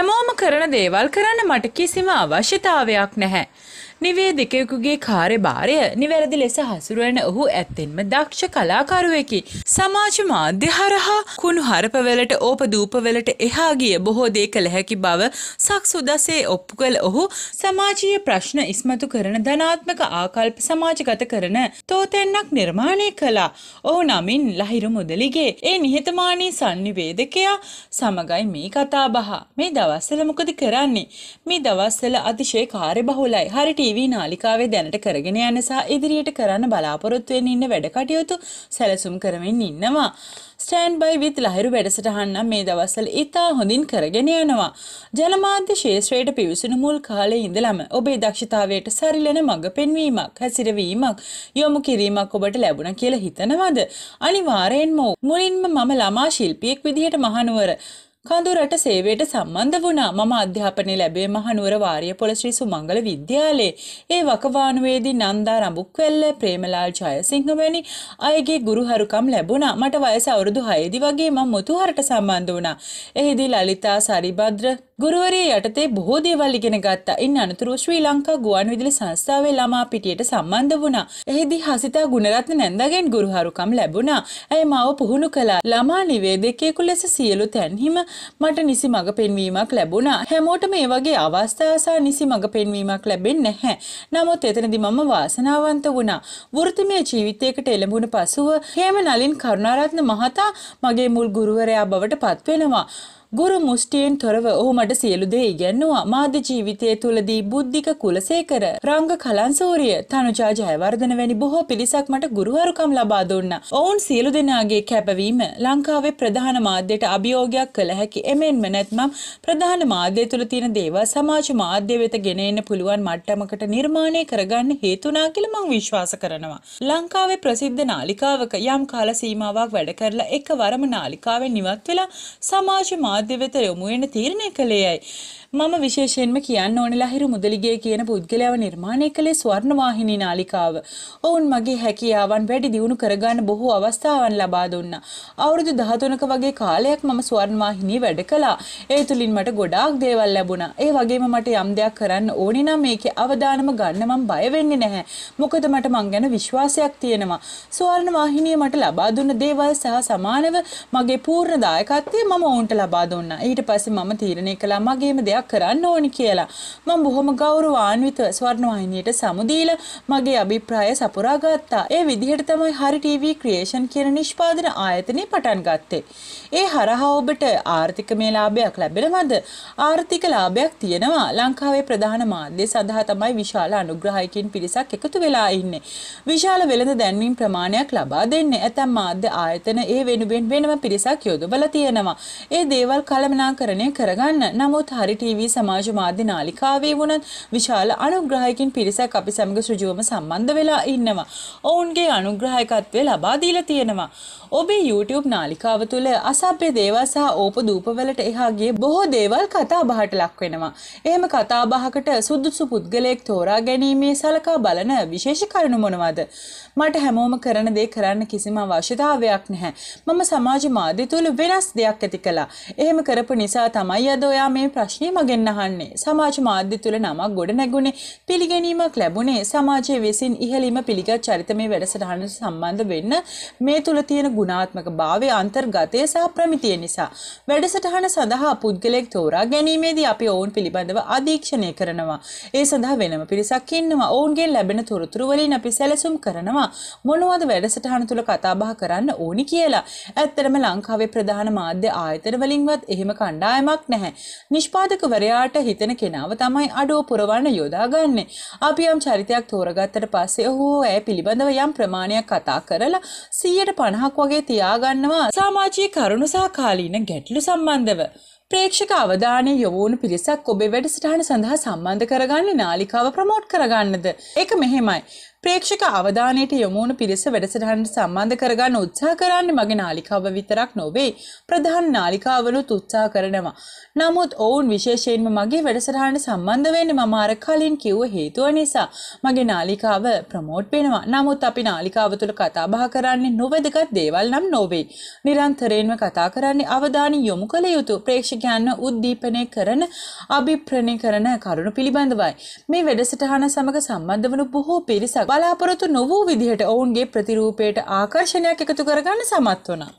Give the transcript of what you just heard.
හැමෝම කරන දේවල් කරන්න මට කිසිම අවශ්‍යතාවයක් නැහැ. නිවේදකයෙකුගේ කාර්යභාරය නිවැරදි ලෙස හසුරුවන ඔහු ඇත්තෙන්ම දක්ෂ කලාකරුවෙකි. සමාජ මාධ්‍ය හරහා කුණු හරපවලට ඕපදූපවලට එහා ගිය බොහෝ දේ කළ හැකි බව සක්සුදසේ ඔප්පු කළ ඔහු සමාජීය ප්‍රශ්න ඉස්මතු කරන ධනාත්මක ආකල්ප සමාජගත කරන තෝතැන්නක් නිර්මාණය කළා. ඔහු නමින් ලහිරු මුදලිගේ ඒ නිහතමානී සංනිවේදකයා සමගයි මේ කතාබහ. මේ දවස්සල මොකද කරන්නේ? මේ දවස්සල අතිශය කාර්යබහුලයි. හරියට ටීවී නාලිකාවේ දැනට කරගෙන යන නිසා ඉදිරියට කරන්න බලාපොරොත්තුවෙන් ඉන්න වැඩකටයුතු සැලසුම් කරමින් ඉන්නවා. ස්ටෑන්ඩ් බයි විත් ලහිරු වැඩසටහන්නම් මේ දවස්සල ඉතා හොඳින් කරගෙන යනවා. ජනමාධ්‍ය ශේෂත්‍රයට පිවිසුණු මුල් කාලේ ඉඳලම ඔබේ දක්ෂතාවයට සරිලන මඟ පෙන්වීමක් හැසිරවීමක් යොමු කිරීමක් ඔබට ලැබුණ කියලා හිතනවද. අනිවාරයෙන්ම මුලින්ම මම ළමා ශිල්පියෙක් විදිහට මහනුවර කඳුරට සේවයට සම්බන්ධ වුණා. මම අධ්‍යාපනය ලැබුවේ මහනුවර වාරියපොළ ශ්‍රී සුමංගල විද්‍යාලයේ. ඒ වකවානුවේදී නන්දා රඹුක්වැල්ල, ප්‍රේමලාල් ජයසිංහ වැනි අයගේ ගුරුහරුකම් ලැබුණා. මට වයස අවුරුදු 6 වගේ මම මුතුහරට සම්බන්ධ වුණා. එහිදී ලලිතා සරිබද්‍ර ගුරුවරයා යටතේ බොහෝ දේවල් ඉගෙන ගත්තා. ඉන් අනතුරුව ශ්‍රී ලංකා ගුවන්විදුලි සංස්ථාවේ ළමා පිටියට සම්බන්ධ වුණා. එෙහිදී හසිතා ගුණරත්න නැන්දාගෙන් ගුරුහරුකම් ලැබුණා. ඇය මාව පුහුණු කළා. ළමා නිවේදකයෙකු ලෙස සියලු තැන්හිම මට නිසි මඟ පෙන්වීමක් ලැබුණා. හැමෝටම මේ වගේ අවස්ථා සහ නිසි මඟ පෙන්වීමක් ලැබෙන්නේ නැහැ. නමුත් එතනදී මම වාසනාවන්ත වුණා. වෘත්තිමය ජීවිතයකට එළඹුණ පසුව හේම නලින් කරුණාරත්න මහතා මගේ මුල් ගුරුවරයා බවට පත්වෙනවා. ගුරු මුෂ්ටියෙන් තොරව ඔහු මට සියලු දේ ඉගැන්නුවා. මාධ්‍ය ජීවිතය තුළදී බුද්ධික කුලසේකර, රංග කලන්සූරිය, තනුජා ජයවර්ධන වැනි බොහෝ පිරිසක් මට ගුරුවරුකම් ලබා දුන්නා. ඔවුන් සියලු දෙනාගේ කැපවීම ලංකාවේ ප්‍රධාන මාධ්‍යයට අභියෝගයක් කළ හැකි. එමෙන්ම නැත්නම් ප්‍රධාන මාධ්‍ය තුළ තියෙන දේවල් සමාජ මාධ්‍ය වෙත ගෙන එන්න පුළුවන් මට්ටමකට නිර්මාණය කරගන්න හේතුනා කියලා මම විශ්වාස කරනවා. ලංකාවේ ප්‍රසිද්ධ නාලිකාවක යම් කාල සීමාවක් වැඩ කරලා එකවරම නාලිකාවෙන් ඉවත් වෙලා සමාජ මාධ්‍ය මාධ්‍ය වෙත යොමු වෙන්න තීරණය කළේයයි. මම විශේෂයෙන්ම කියන්න ඕන ලහිරු මුදලිගේ කියන පුද්ගලයාව නිර්මාණය කළේ ස්වර්ණවාහිනී නාලිකාව. ඔවුන් මගේ හැකියාවන් වැඩි දියුණු කරගන්න බොහෝ අවස්ථාවන් ලබා දුන්නා. අවුරුදු 13ක වගේ කාලයක් මම ස්වර්ණවාහිනී වැඩ කළා. ඒ තුලින් මට ගොඩාක් දේවල් ලැබුණා. ඒ වගේම මට යම් දෙයක් කරන්න ඕනේ නම් මේකේ අවදානම ගන්න මම බය වෙන්නේ නැහැ. මොකද මට මං ගැන විශ්වාසයක් තියෙනවා. ස්වර්ණවාහිනිය මට ලබා දුන්න දේවල් සහ සමානව මගේ පූර්ණ දායකත්වය මම ඔවුන්ට ලබා දුන්නා. ඊට පස්සේ මම තීරණය කළා මගේම දෙයක් කරන්න ඕනි කියලා. මම බොහොම ගෞරවාන්විතව ස්වර්ණවාහිනියට සමුදීලා මගේ අභිප්‍රාය සපුරා ගත්තා. ඒ විදිහට තමයි හරි ටීවී ක්‍රියේෂන් කියන නිෂ්පාදන ආයතනය පටන් ගත්තේ. ඒ හරහා ඔබට ආර්ථිකමය ලාභයක් ලැබෙනවද? ආර්ථික ලාභයක් තියෙනවා. ලංකාවේ ප්‍රධාන මාධ්‍ය සඳහා තමයි විශාල අනුග්‍රහයකින් පිරිසක් එකතු වෙලා ඉන්නේ. විශාල වෙළඳ දැන්වීම් ප්‍රමාණයක් ලබා දෙන්නේ. ඇතැම් මාධ්‍ය ආයතන ඒ වෙනුවෙන් වෙනම පිරිසක් යොදවලා තියෙනවා. ඒ දේවල් දේවල් කළමනාකරණය කරගන්න. නමුත් හරි ටීවී සමාජ මාධ්‍ය නාලිකාවේ වුණත් විශාල අනුග්‍රහයකින් පිරිසක් අපි සමග සෘජුවම සම්බන්ධ වෙලා ඉන්නවා. ඔවුන්ගේ අනුග්‍රහයකත්වය ලබා දීලා තියෙනවා. ඔබේ YouTube නාලිකාව තුළ අසභ්‍ය දේවල් සහ ඕපදූපවලට එහා ගිය බොහෝ දේවල් කතා බහට ලක් වෙනවා. එහෙම කතා බහකට සුදුසු පුද්ගලයෙක් තෝරා ගැනීමේ සලකා බලන විශේෂ කරුණු මොනවද? මට හැමෝම කරන දේ කරන්න කිසිම අවශ්‍යතාවයක් නැහැ. මම සමාජ මාධ්‍ය තුළ වෙනස් දෙයක් ඇති කළා. ඒ නියම කරපු නිසා තමයි අද ඔයා මේ ප්‍රශ්නේ මගෙන් අහන්නේ. සමාජ මාධ්‍ය තුල නමක් ගොඩ නැගුණේ පිළිගැනීමක් ලැබුණේ සමාජයේ විසින් ඉහළීම පිළිගත් චරිත මේ වැඩසටහනට සම්බන්ධ වෙන්න මේ තුල තියෙන ගුණාත්මක භාවය අන්තර්ගතය සහ ප්‍රමිතිය නිසා. වැඩසටහන සඳහා පුද්ගලයෙක් තෝරා ගැනීමේදී අපි ඔවුන් පිළිබඳව අධීක්ෂණය කරනවා. ඒ සඳහා වෙනම පිරිසක් ඉන්නවා. ඔවුන්ගෙන් ලැබෙන තොරතුරු වලින් අපි සැලසුම් කරනවා. මොනවද වැඩසටහන තුල කතාබහ කරන්න ඕනි කියලා. ඇත්තටම ලංකාවේ ප්‍රධාන මාධ්‍ය ආයතන වලින්වත් වුණත් එහෙම කණ්ඩායමක් නැහැ. නිෂ්පාදකවරයාට හිතෙන කෙනාව තමයි අඩුව පුරවන්න යොදාගන්නේ. අපි යම් චරිතයක් තෝරගත්තට පස්සේ ඔහු ඇය පිළිබඳව යම් ප්‍රමාණයක් කතා කරලා 150ක් වගේ තියාගන්නවා සමාජීය කරුණු සහ කාලීන ගැටලු සම්බන්ධව. ප්‍රේක්ෂක අවධානය යොවුණු පිරිසක් ඔබේ වැඩසටහන සඳහා සම්බන්ධ කරගන්නේ නාලිකාව ප්‍රමෝට් කරගන්නද. ඒක මෙහෙමයි. ප්‍රේක්ෂක අවධානයට යොමුණු පිරිස වැඩසටහනට සම්බන්ධ කරගන්න උත්සාහ කරන්නේ මගේ නාලිකාව විතරක් නොවේ ප්‍රධාන නාලිකාවලුත් උත්සාහ කරනවා. නමුත් ඔවුන් විශේෂයෙන්ම මගේ වැඩසටහනට සම්බන්ධ වෙන්නේ මම අර කලින් කිව්ව හේතුව නිසා. මගේ නාලිකාව ප්‍රමෝට් වෙනවා. නමුත් අපි නාලිකාව තුළ කතා බහ කරන්නේ නොවැදගත් දේවල් නම් නොවේ. නිරන්තරයෙන්ම කතා කරන්නේ අවධානය යොමු කළ යුතු ප්‍රේක්ෂකයන්ව උද්දීපනය කරන අභිප්‍රණය කරන කරුණු පිළිබඳවයි. මේ වැඩසටහන සමග සම්බන්ධ වන බොහෝ පිරිසක් බලාපොරොතු නොවූ විදිහට ඔවුන්ගේ ප්‍රතිරූපයට ආකර්ෂණයක් එකතු කරගන්න සමත් වනා.